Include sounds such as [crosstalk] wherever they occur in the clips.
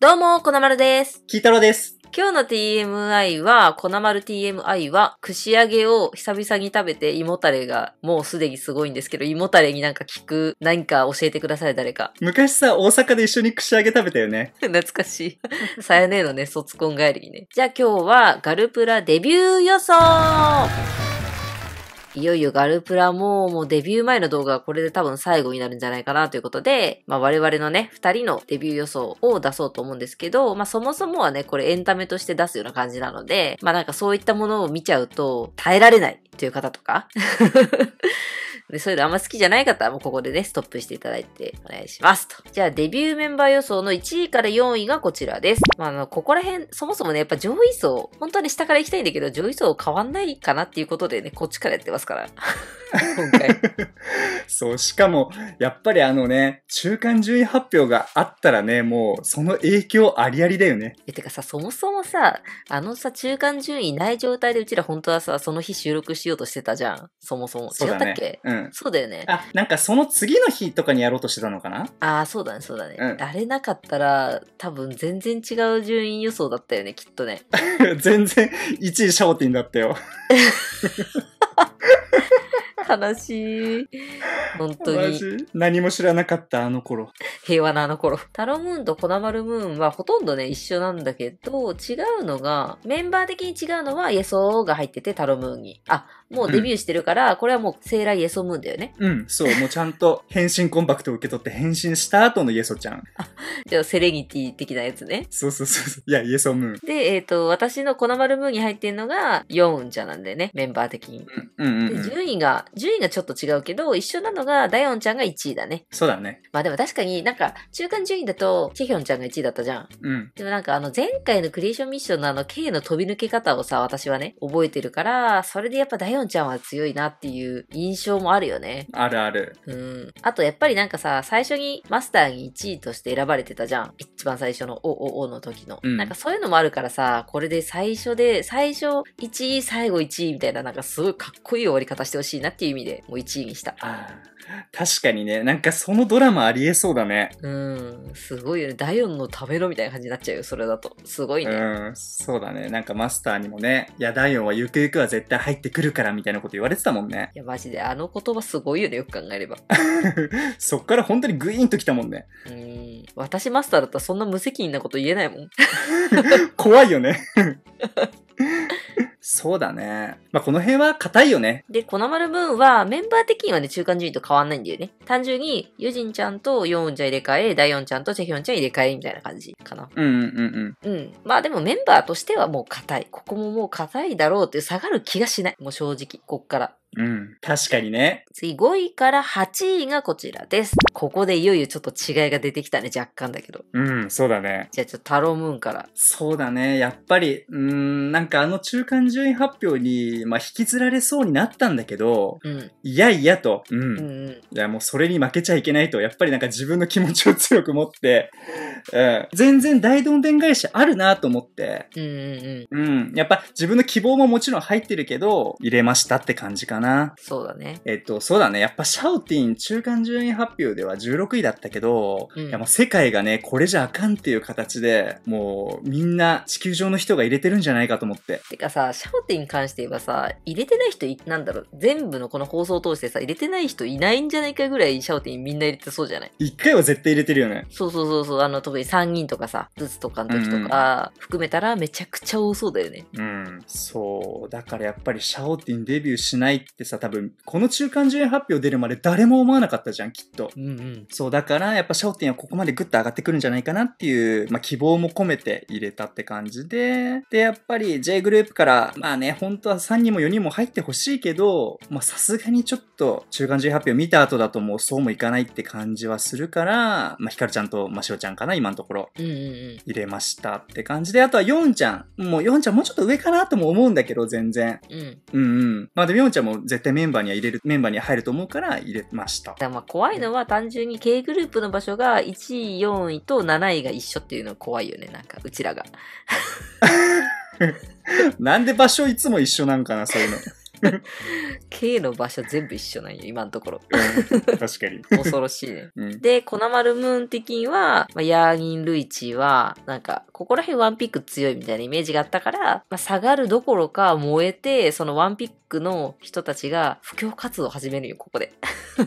どうも、こなまるです。キータです。今日の TMI は、こなまる TMI は、串揚げを久々に食べて胃もたれがもうすでにすごいんですけど、胃もたれになんか聞く、何か教えてください、誰か。昔さ、大阪で一緒に串揚げ食べたよね。懐かしい。さやねえのね、卒婚帰りにね。じゃあ今日は、ガルプラデビュー予想いよいよガルプラも、もうデビュー前の動画はこれで多分最後になるんじゃないかなということで、まあ我々のね、二人のデビュー予想を出そうと思うんですけど、まあそもそもはね、これエンタメとして出すような感じなので、まあなんかそういったものを見ちゃうと耐えられないという方とかで、そういうのあんま好きじゃない方はもうここでね、ストップしていただいてお願いしますと。じゃあ、デビューメンバー予想の1位から4位がこちらです。まあ、あの、ここら辺、そもそもね、やっぱ上位層、本当はね、下から行きたいんだけど、上位層変わんないかなっていうことでね、こっちからやってますから。[laughs] 今回。[laughs] そう、しかも、やっぱりあのね、中間順位発表があったらね、もう、その影響ありありだよね。え、てかさ、そもそもさ、あのさ、中間順位ない状態でうちら本当はさ、その日収録しようとしてたじゃん。そもそも。違ったっけ、ね、うん。そうだよね。あ、なんかその次の日とかにやろうとしてたのかなああ、そうだね、そうだね。うんれなかったら、多分全然違う順位予想だったよね、きっとね。[laughs] 全然1位シャオティンだったよ。悲しい。本当に何も知らなかったあの頃。平和なあの頃。タロムーンとコナマルムーンはほとんどね、一緒なんだけど、違うのが、メンバー的に違うのは、イエソーが入ってて、タロムーンに。あ、もうデビューしてるから、これはもうラーイエソムーンだよね。うん、そう、もうちゃんと変身コンパクト受け取って変身した後のイエソちゃん。[laughs] あ、じゃあセレニティ的なやつね。そうそうそう。いや、イエソムーン。で、えっ、ー、と、私のこの丸ムーンに入ってるのが、ヨウンちゃんなんだよね、メンバー的に。うん、うんうん、うん、で、順位が、順位がちょっと違うけど、一緒なのが、ダヨンちゃんが1位だね。そうだね。まあでも確かになんか、中間順位だと、チェヒョンちゃんが1位だったじゃん。うん。でもなんかあの、前回のクリエーションミッションのあの、K の飛び抜け方をさ、私はね、覚えてるから、それでやっぱダヨンちゃんは強いなっていう印象もあるよね。あるある。うん。あとやっぱりなんかさ、最初にマスターに1位として選ばれてたじゃん。一番最初のおおおの時の、うん。なんかそういうのもあるからさ、これで最初で、最初1位、最後1位みたいな、なんかすごいかっこいい終わり方してほしいなっていう意味で、もう1位にした。確かにね、なんかそのドラマありえそうだね。うん、すごいよね。第4の食べろみたいな感じになっちゃうよ、それだと。すごいね。うん、そうだね。なんかマスターにもね、いや、ダイオンはゆくゆくは絶対入ってくるからみたいなこと言われてたもんね。いや、マジで、あの言葉すごいよね、よく考えれば。[laughs] そっから本当にグイーンときたもんね。うん。私マスターだったらそんな無責任なこと言えないもん。[laughs] 怖いよね。そうだね。まあ、この辺は硬いよね。で、この丸分はメンバー的にはね、中間順位と変わんないんだよね。単純に、ユジンちゃんとヨウンちゃん入れ替え、ダヨンちゃんとチェヒョンちゃん入れ替えみたいな感じかな。うんうんうんうん。うん。まあでもメンバーとしてはもう硬い。ここももう硬いだろうって下がる気がしない。もう正直、こっから。うん。確かにね。次、5位から8位がこちらです。ここでいよいよちょっと違いが出てきたね、若干だけど。うん、そうだね。じゃあちょっとタロームーンから。そうだね。やっぱり、うん、なんかあの中間順位発表に、まあ、引きずられそうになったんだけど、うん、いやいやと、うん。うんうん、いや、もうそれに負けちゃいけないと、やっぱりなんか自分の気持ちを強く持って、うん、全然大どんでん返しあるなと思って、うんうんうん。うん。やっぱ自分の希望ももちろん入ってるけど、入れましたって感じかな。な。そうだね。えっと、そうだね。やっぱシャオティン中間順位発表では16位だったけど、うん、いやもう世界がね、これじゃあかんっていう形で、もうみんな地球上の人が入れてるんじゃないかと思って。てかさ、シャオティンに関して言えばさ、入れてない人い、なんだろう、全部のこの放送を通してさ、入れてない人いないんじゃないかぐらいシャオティンみんな入れてそうじゃない一回は絶対入れてるよね。そうそうそうそう、あの、特に3人とかさ、ずつとかの時とか、含めたらめちゃくちゃ多そうだよね。うん、うん、そう。だからやっぱりシャオティンデビューしないっってさ、多分、この中間順位発表出るまで誰も思わなかったじゃん、きっと。うんうん、そう、だから、やっぱ焦点はここまでグッと上がってくるんじゃないかなっていう、まあ、希望も込めて入れたって感じで、で、やっぱり J グループから、まあね、本当は3人も4人も入ってほしいけど、まあ、さすがにちょっと中間順位発表見た後だともうそうもいかないって感じはするから、まあ、ひかるちゃんと、まあ、しおちゃんかな、今のところ。入れましたって感じで、あとはヨンちゃん。もうヨンちゃんもうちょっと上かなとも思うんだけど、全然。うん。うんうん。まあ、でもヨンちゃんも絶対メンバーには入れる、メンバーには入ると思うから入れました。まあ怖いのは単純に K グループの場所が1位、4位と7位が一緒っていうのは怖いよね、なんか、うちらが。[laughs] [laughs] なんで場所いつも一緒なんかな、そういうの。K [laughs] の場所全部一緒なんよ、今のところ。確かに。[laughs] 恐ろしいね。うん、で、粉丸ムーン的には、まあ、ヤーギン・ルイチは、なんか、ここら辺ワンピック強いみたいなイメージがあったから、まあ、下がるどころか燃えて、そのワンピックの人たちが布教活動を始めるよ、ここで。[laughs]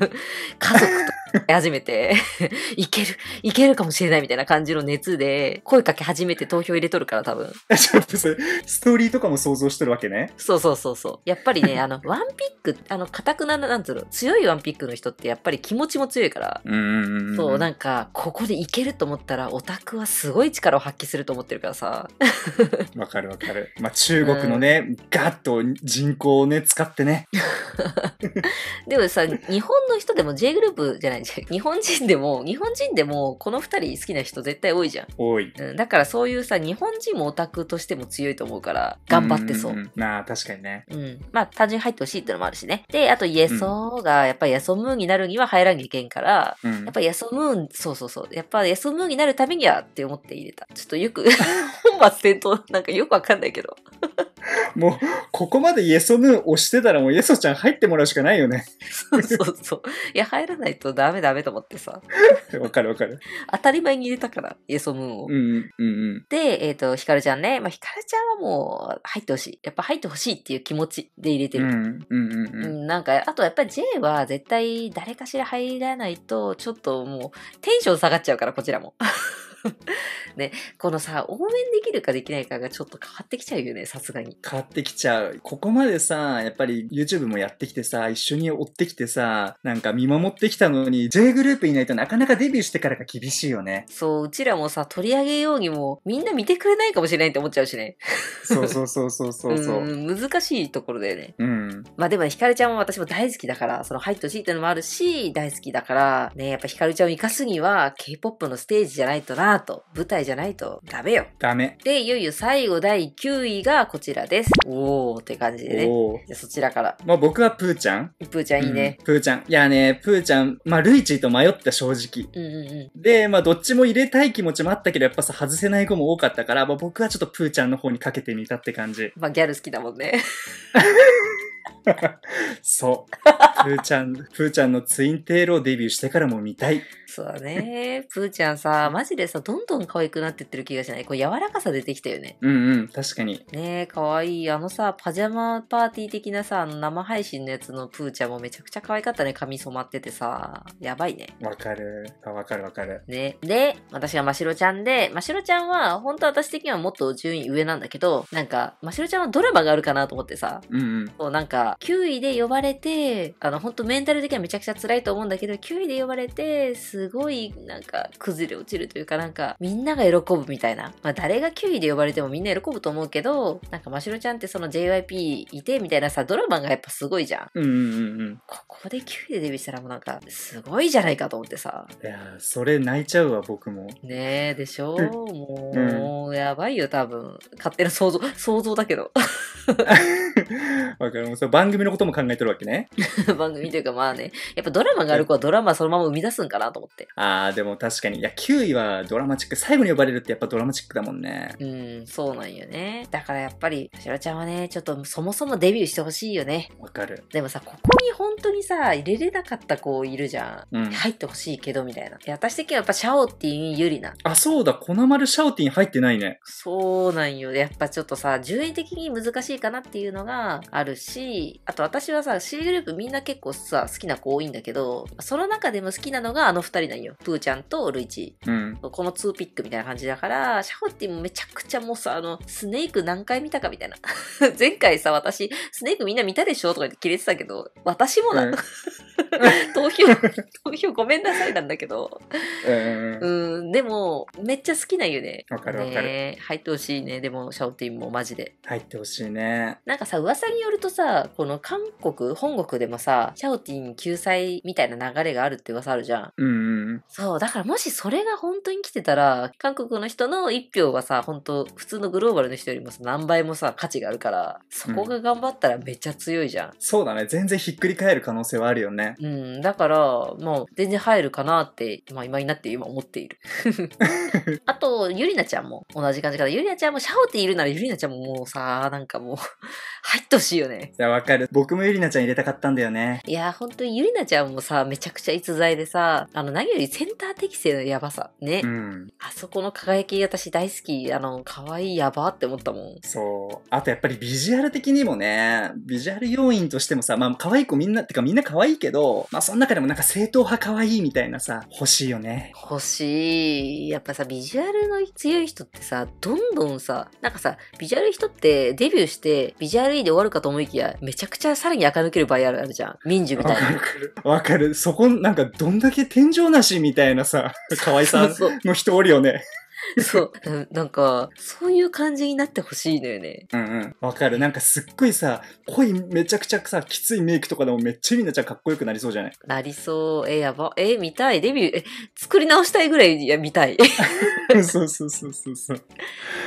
家族と始めて [laughs] いける、いけるかもしれないみたいな感じの熱で、声かけ始めて投票入れとるから多分。[laughs] ちょっとそれ、ストーリーとかも想像してるわけね。そうそうそうそう。やっぱりね、あの、ワンピック、あの、たくな、なんつうの、強いワンピックの人ってやっぱり気持ちも強いから。うん。そう、なんか、ここでいけると思ったら、オタクはすごい力を発揮すると思ってるからさ。[laughs] わかるわかる。まあ、中国のね、うん、ガッと人口をね、使ってね。でもさ、日本の人でも J グループじゃないない。日本人でも、日本人でも、この2人好きな人絶対多いじゃん。多い。うん、だからそういうさ、日本人もオタクとしても強いと思うから、頑張ってそう。うまあ、確かにね。うん。まあ、単純に入ってほしいってのもあるしね。で、あと、イエソーが、やっぱりヤソムーンになるには入らんゃいけんから、うん、やっぱイエソムーン、そうそうそう。やっぱヤソムーンになるためにはって思って入れた。ちょっとよく [laughs] 本末転倒なんかよくわかんないけど。[laughs] もう、ここまでイエソヌー押してたらもうイエソちゃん入ってもらうしかないよね。そうそうそう。いや、入らないとダメダメと思ってさ。[laughs] わかるわかる。当たり前に入れたから、イエソムーンを。うん、うん、で、えっ、ー、と、ヒカルちゃんね。まあ、ヒカルちゃんはもう入ってほしい。やっぱ入ってほしいっていう気持ちで入れてる。うん、うん、うん。なんか、あとやっぱり J は絶対誰かしら入らないと、ちょっともうテンション下がっちゃうから、こちらも。ね、このさ、応援できるかできないかがちょっと変わってきちゃうよね、さすがに。変わってきちゃう。ここまでさ、やっぱり YouTube もやってきてさ、一緒に追ってきてさ、なんか見守ってきたのに、J グループいないとなかなかデビューしてからが厳しいよね。そう、うちらもさ、取り上げようにも、みんな見てくれないかもしれないって思っちゃうしね。そうそうそうそうそうそう。[laughs] うん、難しいところだよね。うん。まあでも、ね、ひかるちゃんも私も大好きだから、その入ってほしいってのもあるし、大好きだから、ね、やっぱひかるちゃんを生かすには、K-POP のステージじゃないとな、なート舞台じゃないとダメよ。ダメ。で、いよいよ最後第9位がこちらです。おーって感じでね。じゃあそちらから。まあ僕はプーちゃん。プーちゃんいいね。うんプーちゃん。いやね、プーちゃん、まあルイチーと迷った正直。うんうんうん。で、まあどっちも入れたい気持ちもあったけど、やっぱさ、外せない子も多かったから、まあ僕はちょっとプーちゃんの方にかけてみたって感じ。まあギャル好きだもんね。[laughs] [laughs] そう。プーちゃん、プーちゃんのツインテールをデビューしてからも見たい。そうだね。プーちゃんさ、マジでさ、どんどん可愛くなってってる気がしない。こう柔らかさ出てきたよね。うんうん、確かに。ねえ、可愛い。あのさ、パジャマパーティー的なさ、生配信のやつのプーちゃんもめちゃくちゃ可愛かったね。髪染まっててさ、やばいね。わかる。わかるわかる。ね。で、私がましろちゃんで、ましろちゃんは、本当私的にはもっと順位上なんだけど、なんか、ましろちゃんはドラマがあるかなと思ってさ、うんうん。そうなんかか、9位で呼ばれて、あの、本当メンタル的にはめちゃくちゃ辛いと思うんだけど、9位で呼ばれて、すごい、なんか、崩れ落ちるというか、なんか、みんなが喜ぶみたいな。まあ、誰が9位で呼ばれてもみんな喜ぶと思うけど、なんか、ましろちゃんってその JYP いて、みたいなさ、ドラマがやっぱすごいじゃん。うんうんうん。ここで9位でデビューしたらもうなんか、すごいじゃないかと思ってさ。いやそれ泣いちゃうわ、僕も。ねえ、でしょもう、うん、やばいよ、多分。勝手な想像、想像だけど。[laughs] わかる。もうさ、番組のことも考えてるわけね。[laughs] 番組というかまあね、やっぱドラマがある子はドラマそのまま生み出すんかなと思って。ああ、でも確かに。いや、9位はドラマチック。最後に呼ばれるってやっぱドラマチックだもんね。うん、そうなんよね。だからやっぱり、しろちゃんはね、ちょっとそもそもデビューしてほしいよね。わかる。でもさ、ここに本当にさ、入れれなかった子いるじゃん。うん、入ってほしいけどみたいな。私的にはやっぱシャオティン有利な。あ、そうだ、粉丸シャオティン入ってないね。そうなんよ。やっぱちょっとさ、順位的に難しいかなっていうのがあるし、あと私はさ、C グループみんな結構さ、好きな子多いんだけど、その中でも好きなのがあの二人なんよ。プーちゃんとルイチ。うん、この2ピックみたいな感じだから、シャホティもめちゃくちゃもうさ、あの、スネーク何回見たかみたいな。[laughs] 前回さ、私、スネークみんな見たでしょとか言ってキレてたけど、私もだ。うん [laughs] [laughs] 投票、[laughs] 投票ごめんなさいなんだけど。うん。うん、でも、めっちゃ好きなよね。わかるわかる、ね。入ってほしいね。でも、シャオティンもマジで。入ってほしいね。なんかさ、噂によるとさ、この韓国、本国でもさ、シャオティン救済みたいな流れがあるって噂あるじゃん。うん、うん。そう、だからもしそれが本当に来てたら、韓国の人の一票はさ、本当普通のグローバルの人よりもさ、何倍もさ、価値があるから、そこが頑張ったらめっちゃ強いじゃん。うん、そうだね。全然ひっくり返る可能性はあるよね。うん、だから、もう全然入るかなって、まあ今になって今思っている。[laughs] あと、ゆりなちゃんも同じ感じかな。ゆりなちゃんもシャオティいるならゆりなちゃんももうさ、なんかもう入ってほしいよね。いや、わかる。僕もゆりなちゃん入れたかったんだよね。いや、本当にゆりなちゃんもさ、めちゃくちゃ逸材でさ、あの、何よりセンター適性のやばさ。ね。うん。あそこの輝き私大好き。あの、可愛いやばって思ったもん。そう。あとやっぱりビジュアル的にもね、ビジュアル要因としてもさ、まあ可愛い子みんな、ってかみんな可愛いけど、ど、まあその中でもなんか正統派可愛いみたいなさ、欲しいよね。欲しい。やっぱさ、ビジュアルの強い人ってさ、どんどんさ、なんかさ、ビジュアル人ってデビューして、ビジュアルいいで終わるかと思いきや、めちゃくちゃさらに垢抜ける場合あるじゃん。民事みたいな。わかる。わかる。そこ、なんかどんだけ天井なしみたいなさ、可愛さの人おるよね。そうそう [laughs] そう。なんか、そういう感じになってほしいのよね。うんうん。わかる。なんかすっごいさ、濃いめちゃくちゃさ、きついメイクとかでもめっちゃみんなちゃんかっこよくなりそうじゃないなりそう。え、やば。え、見たい。デビュー、え、作り直したいぐらい、いや、見たい。[laughs] そうそうそうそうそう。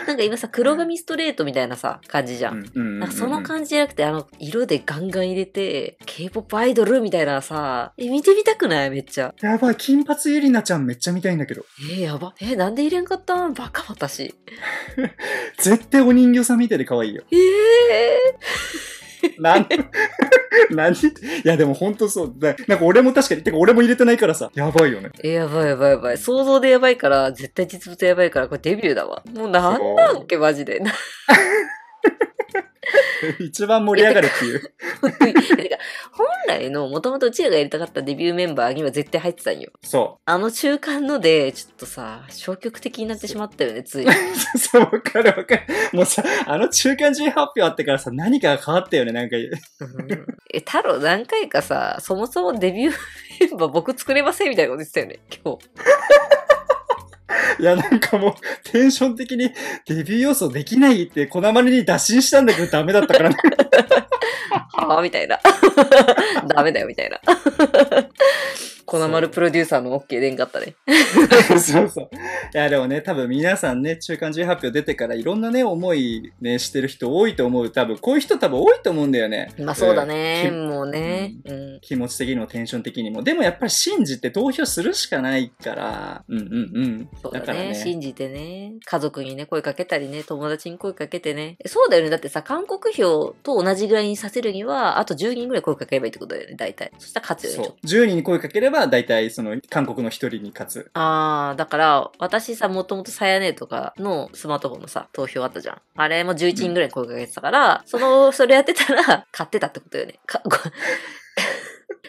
[laughs] なんか今さ、黒髪ストレートみたいなさ、感じじゃん。なんかその感じじゃなくて、あの、色でガンガン入れて、K-POP アイドルみたいなさ、え、見てみたくないめっちゃ。やばい、金髪ゆりなちゃんめっちゃ見たいんだけど。えー、やば。えー、なんで入れんかったんバカ私。[laughs] 絶対お人形さんみたいで可愛いよ。ええー [laughs] 何何いや、でも本当そう。なんか俺も確かに、てか俺も入れてないからさ、やばいよね。やばいやばいやばい。想像でやばいから、絶対実物やばいから、これデビューだわ。もうなんなんけ、マジで。[laughs] 一番盛り上がるっていう。本来の、もともとうちらがやりたかったデビューメンバーには絶対入ってたんよ。そう。あの中間ので、ちょっとさ、消極的になってしまったよね、つい。[laughs] そう、わかるわかる。もうさ、あの中間人発表あってからさ、何かが変わったよね、なんか。え、太郎何回かさ、そもそもデビューメンバー僕作れませんみたいなこと言ってたよね、今日。いや、なんかもう、テンション的にデビュー要素できないって、こなまりに打診したんだけどダメだったからね。はあみたいな。[laughs] ダメだよ、みたいな。この丸プロデューサーの OK でんかったね。そうそう。いや、でもね、多分皆さんね、中間人発表出てからいろんなね、思いね、してる人多いと思う。多分、こういう人多分多いと思うんだよね。まあそうだね、うん、もうね、うん、気持ち的にもテンション的にも。でもやっぱり信じて投票するしかないから、うんうんうん。そうだね、だからね信じてね。家族にね、声かけたりね、友達に声かけてね。そうだよね。だってさ、韓国票と同じぐらいにさせせるには、あと10人ぐらい声かければいいってことだよね、大体。そしたら勝つよね。10人に声かければ、大体その、韓国の1人に勝つ。ああ、だから、私さ、もともとさやねとかのスマートフォンのさ、投票あったじゃん。あれも11人ぐらい声かけてたから、うん、その、それやってたら、買ってたってことよね。か [laughs]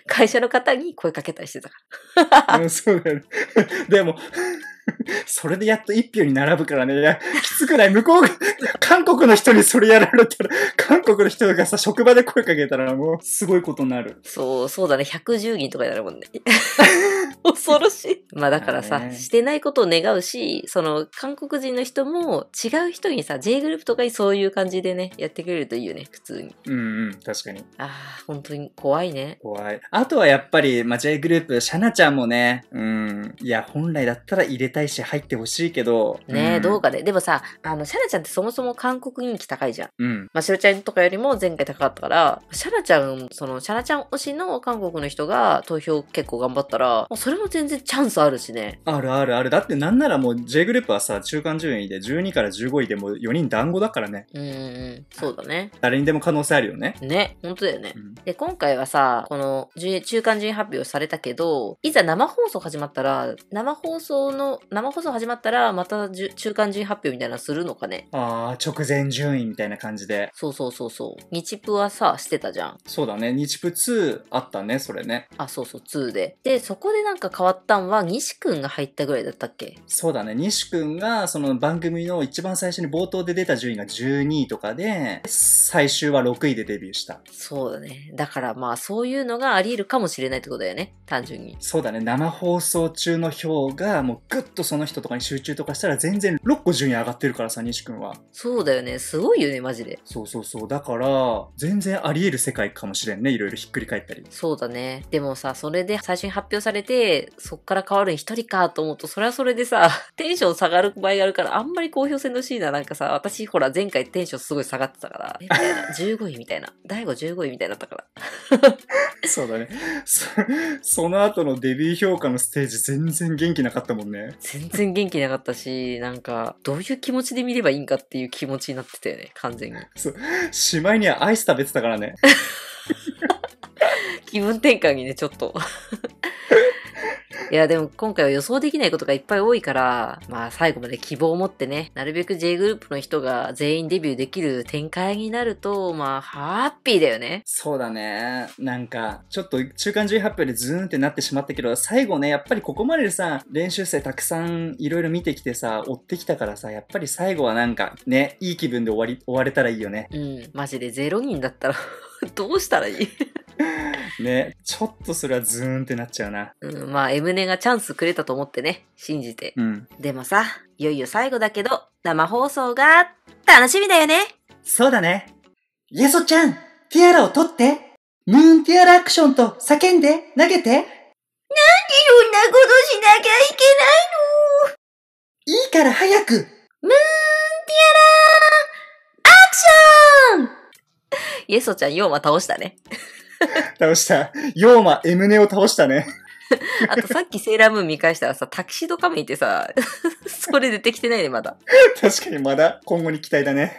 会社の方に声かけたりしてたから。そうだよね。でも、[laughs] それでやっと一票に並ぶからね。いや、きつくない向こうが、韓国の人にそれやられたら、韓国の人がさ、職場で声かけたらもう、すごいことになる。そう、そうだね。110人とかになるもんね。[laughs] 恐ろしい。まあだからさ、してないことを願うし、その韓国人の人も違う人にさ、J グループとかにそういう感じでね、やってくれるといいよね、普通に。うんうん、確かに。ああ、本当に怖いね。怖い。あとはやっぱり、まあ、J グループ、シャナちゃんもね、うん、いや、本来だったら入れたいし入ってほしいけど。ねえ、うん、どうかね。でもさ、あの、シャナちゃんってそもそも韓国人気高いじゃん。うん。まあ、シロちゃんとかよりも前回高かったから、シャナちゃん、その、シャナちゃん推しの韓国の人が投票結構頑張ったら、もうそれも全然チャンスあるしね。あるあるある。だってなんならもう J グループはさ、中間順位で12から15位でも4人団子だからね。うんそうだね。誰にでも可能性あるよね。ね、本当だよね。うん、で、今回はさ、この中間順位発表されたけど、いざ生放送始まったら、生放送の、生放送始まったら、また中間順位発表みたいなのするのかね。ああ、直前順位みたいな感じで。そうそうそうそう。日プはさ、してたじゃん。そうだね。日プ2あったね、それね。あ、そうそう、2で。で、そこでなんか変わったんは、西くんが入ったぐらいだったっけそうだね。西くんが、その番組の一番最初に冒頭で出た順位が12位とかで、最終は6位でデビューした。そうだね。だからまあ、そういうのがありえるかもしれないってことだよね。単純に。そうだね。生放送中の票が、もうぐっとその人とかに集中とかしたら、全然6個順位上がってるからさ、西くんは。そうだよね。すごいよね、マジで。そうそうそう。だから、全然ありえる世界かもしれんね。いろいろひっくり返ったり。そうだね。でもさ、それで最初に発表されて、そっから変わるに一人かと思うと、それはそれでさ、[laughs] テンション下がる場合があるから、あんまり公表戦ののーンはなんかさ、私ほら前回テンションすごい下がってたから、15 [laughs] 位みたいな。大悟15位みたいになったから。[laughs] そうだねそ。その後のデビュー評価のステージ全然元気なかったもんね。全然元気なかったし、なんか、どういう気持ちで見ればいいんかっていう気持ちになってたよね、完全に。そう。しまいにはアイス食べてたからね。気分転換にね、ちょっと。いや、でも今回は予想できないことがいっぱい多いから、まあ最後まで希望を持ってね、なるべく J グループの人が全員デビューできる展開になると、まあハッピーだよね。そうだね。なんか、ちょっと中間18表でズーンってなってしまったけど、最後ね、やっぱりここまでさ、練習生たくさんいろいろ見てきてさ、追ってきたからさ、やっぱり最後はなんかね、いい気分で終わり、終われたらいいよね。うん、マジで0人だったら [laughs] どうしたらいい [laughs] ね、ちょっとそれはズーンってなっちゃうな。うん、まあ、エムネがチャンスくれたと思ってね、信じて。うん、でもさ、いよいよ最後だけど、生放送が楽しみだよね。そうだね。イエソちゃん、ティアラを取って、ムーンティアラアクションと叫んで、投げて。なんでそんなことしなきゃいけないのいいから早く。ムーンティアラアクション [laughs] イエソちゃん、4は倒したね。[laughs] 倒した。ヨーマ、エムネを倒したね。[laughs] あとさっきセーラームーン見返したらさ、タキシード仮面ってさ、[laughs] それ出てきてないね、まだ。確かにまだ今後に期待だね。